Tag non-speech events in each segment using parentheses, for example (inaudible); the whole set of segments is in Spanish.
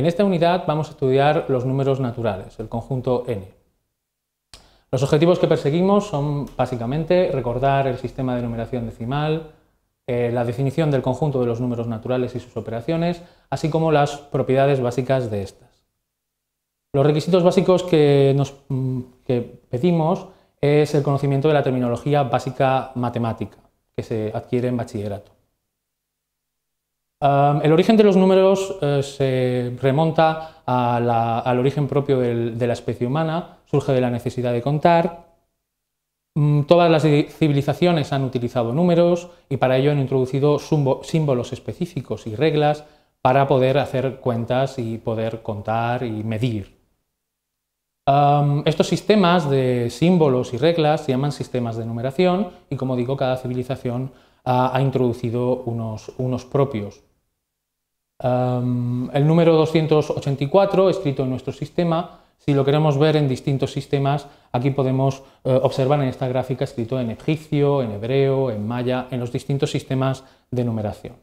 En esta unidad vamos a estudiar los números naturales, el conjunto n. Los objetivos que perseguimos son básicamente recordar el sistema de numeración decimal, eh, la definición del conjunto de los números naturales y sus operaciones, así como las propiedades básicas de estas. Los requisitos básicos que, mm, que pedimos es el conocimiento de la terminología básica matemática que se adquiere en bachillerato el origen de los números eh, se remonta al origen propio de la especie humana, surge de la necesidad de contar. Mm, todas las civilizaciones han utilizado números y para ello han introducido símbolos específicos y reglas para poder hacer cuentas y poder contar y medir. estos sistemas de símbolos y reglas se llaman sistemas de numeración y como digo, cada civilización ha, introducido unos propios el número 284, escrito en nuestro sistema, si lo queremos ver en distintos sistemas, aquí podemos eh, observar en esta gráfica escrito en egipcio, en hebreo, en maya, en los distintos sistemas de numeración.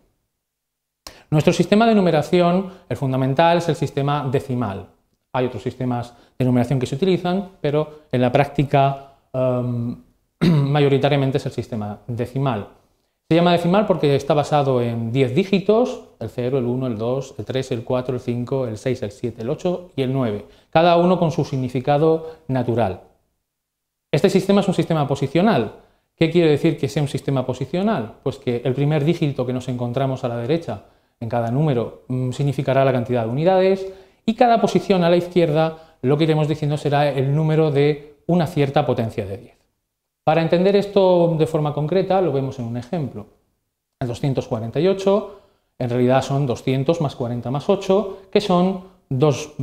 Nuestro sistema de numeración, el fundamental, es el sistema decimal. Hay otros sistemas de numeración que se utilizan, pero en la práctica (clears throat) mayoritariamente es el sistema decimal. Se llama decimal porque está basado en 10 dígitos, el 0, el 1, el 2, el 3, el 4, el 5, el 6, el 7, el 8 y el 9, cada uno con su significado natural. Este sistema es un sistema posicional. ¿Qué quiere decir que sea un sistema posicional? Pues que el primer dígito que nos encontramos a la derecha en cada número mm, significará la cantidad de unidades y cada posición a la izquierda lo que iremos diciendo será el número de una cierta potencia de 10. Para entender esto de forma concreta lo vemos en un ejemplo. 248 en realidad son 200 más 40 más 8, que son dos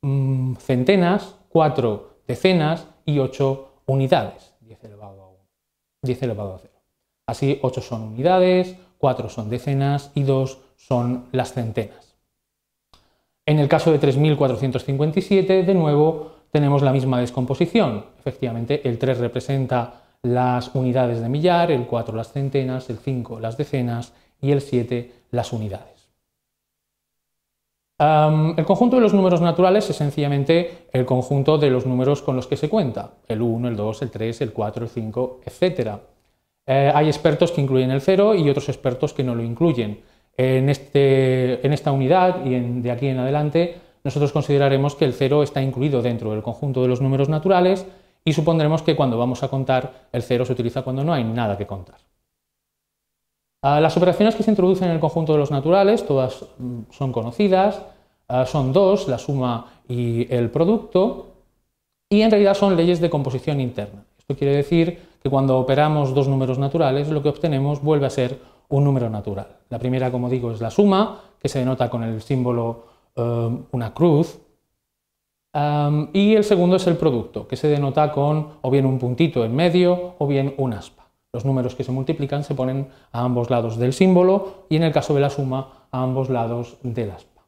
mm, centenas, cuatro decenas y 8 unidades, 10 elevado a 10 elevado a 0. Así 8 son unidades, 4 son decenas y 2 son las centenas. En el caso de 3457, de nuevo, tenemos la misma descomposición. Efectivamente, el 3 representa las unidades de millar, el 4 las centenas, el 5 las decenas y el 7 las unidades. el conjunto de los números naturales es sencillamente el conjunto de los números con los que se cuenta, el 1, el 2, el 3, el 4, el 5, etc. Eh, hay expertos que incluyen el 0 y otros expertos que no lo incluyen. En, este, esta unidad y de aquí en adelante nosotros consideraremos que el cero está incluido dentro del conjunto de los números naturales y supondremos que cuando vamos a contar, el cero se utiliza cuando no hay nada que contar. Ah, las operaciones que se introducen en el conjunto de los naturales, todas mm, son conocidas, ah, son dos, la suma y el producto, y en realidad son leyes de composición interna. Esto quiere decir que cuando operamos dos números naturales, lo que obtenemos vuelve a ser un número natural. La primera, como digo, es la suma, que se denota con el símbolo Um, una cruz. Um, y el segundo es el producto, que se denota con o bien un puntito en medio o bien un aspa. Los números que se multiplican se ponen a ambos lados del símbolo y en el caso de la suma a ambos lados del aspa.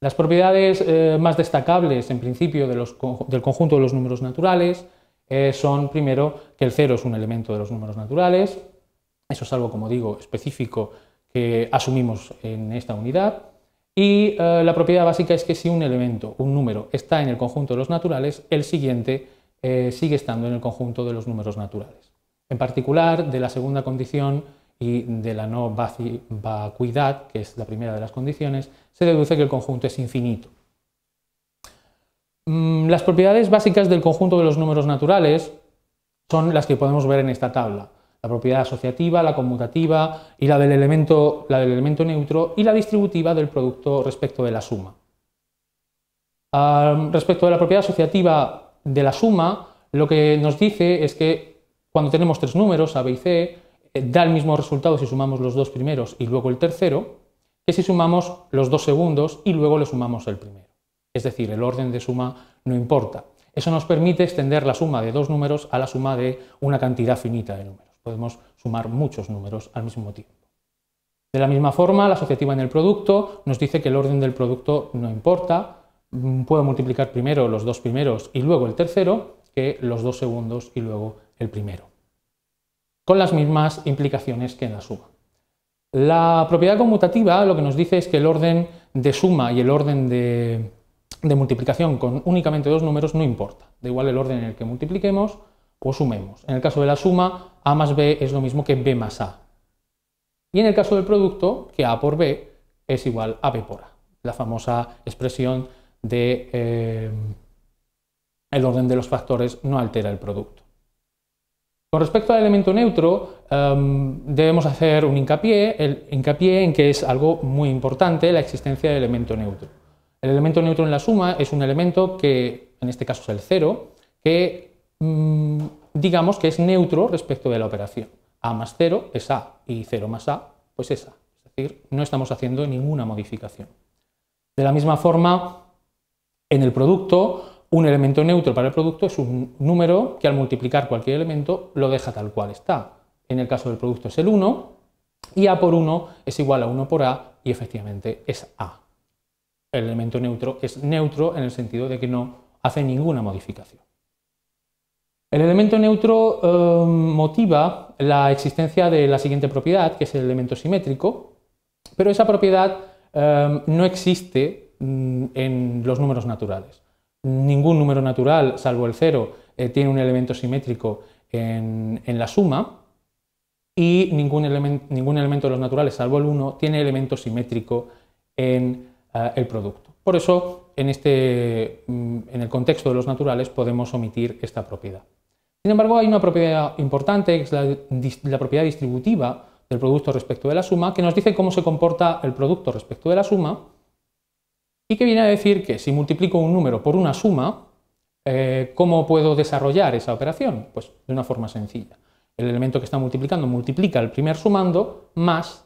Las propiedades eh, más destacables en principio del conjunto de los números naturales eh, son primero que el cero es un elemento de los números naturales, eso es algo, como digo, específico que asumimos en esta unidad. Y eh, la propiedad básica es que si un elemento, un número, está en el conjunto de los naturales, el siguiente eh, sigue estando en el conjunto de los números naturales. En particular, de la segunda condición y de la no vacuidad, que es la primera de las condiciones, se deduce que el conjunto es infinito. Mm, las propiedades básicas del conjunto de los números naturales son las que podemos ver en esta tabla la propiedad asociativa, la conmutativa y la del, elemento, neutro y la distributiva del producto respecto de la suma. respecto de la propiedad asociativa de la suma, lo que nos dice es que cuando tenemos tres números, A, B y C, eh, da el mismo resultado si sumamos los dos primeros y luego el tercero, que si sumamos los dos segundos y luego le sumamos el primero. Es decir, el orden de suma no importa. Eso nos permite extender la suma de dos números a la suma de una cantidad finita de números. Podemos sumar muchos números al mismo tiempo. De la misma forma, la asociativa en el producto nos dice que el orden del producto no importa. Mm, puedo multiplicar primero los dos primeros y luego el tercero que los dos segundos y luego el primero. Con las mismas implicaciones que en la suma. La propiedad conmutativa lo que nos dice es que el orden de suma y el orden de, multiplicación con únicamente dos números no importa. Da igual el orden en el que multipliquemos, o sumemos. En el caso de la suma, A más B es lo mismo que B más A. Y en el caso del producto, que A por B es igual a B por A, la famosa expresión de eh, el orden de los factores no altera el producto. Con respecto al elemento neutro, em, debemos hacer un hincapié, el hincapié en que es algo muy importante la existencia del elemento neutro. El elemento neutro en la suma es un elemento que, en este caso es el cero, que Mm, digamos que es neutro respecto de la operación. A más 0 es A y 0 más A pues es A. Es decir, no estamos haciendo ninguna modificación. De la misma forma, en el producto, un elemento neutro para el producto es un número que al multiplicar cualquier elemento lo deja tal cual está. En el caso del producto es el 1 y A por 1 es igual a 1 por A y efectivamente es A. El elemento neutro es neutro en el sentido de que no hace ninguna modificación. El elemento neutro eh, motiva la existencia de la siguiente propiedad, que es el elemento simétrico, pero esa propiedad eh, no existe mm, en los números naturales. Ningún número natural, salvo el cero, eh, tiene un elemento simétrico en, la suma y ningún, elemento de los naturales, salvo el 1, tiene elemento simétrico en el producto. Por eso, este, mm, en el contexto de los naturales podemos omitir esta propiedad. Sin embargo, hay una propiedad importante, que es la, propiedad distributiva del producto respecto de la suma, que nos dice cómo se comporta el producto respecto de la suma y que viene a decir que si multiplico un número por una suma, eh, ¿cómo puedo desarrollar esa operación? Pues de una forma sencilla. El elemento que está multiplicando multiplica el primer sumando más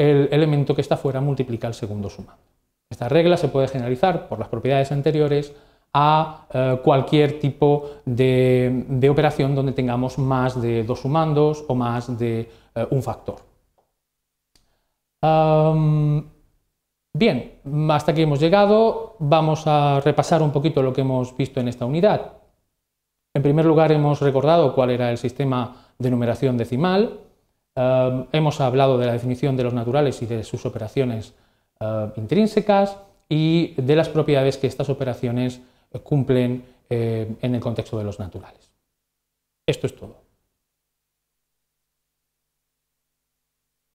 el elemento que está fuera multiplica el segundo sumando. Esta regla se puede generalizar por las propiedades anteriores a eh, cualquier tipo de, operación donde tengamos más de dos sumandos o más de eh, un factor. bien, hasta aquí hemos llegado. Vamos a repasar un poquito lo que hemos visto en esta unidad. En primer lugar, hemos recordado cuál era el sistema de numeración decimal. hemos hablado de la definición de los naturales y de sus operaciones eh, intrínsecas y de las propiedades que estas operaciones cumplen eh, en el contexto de los naturales. Esto es todo.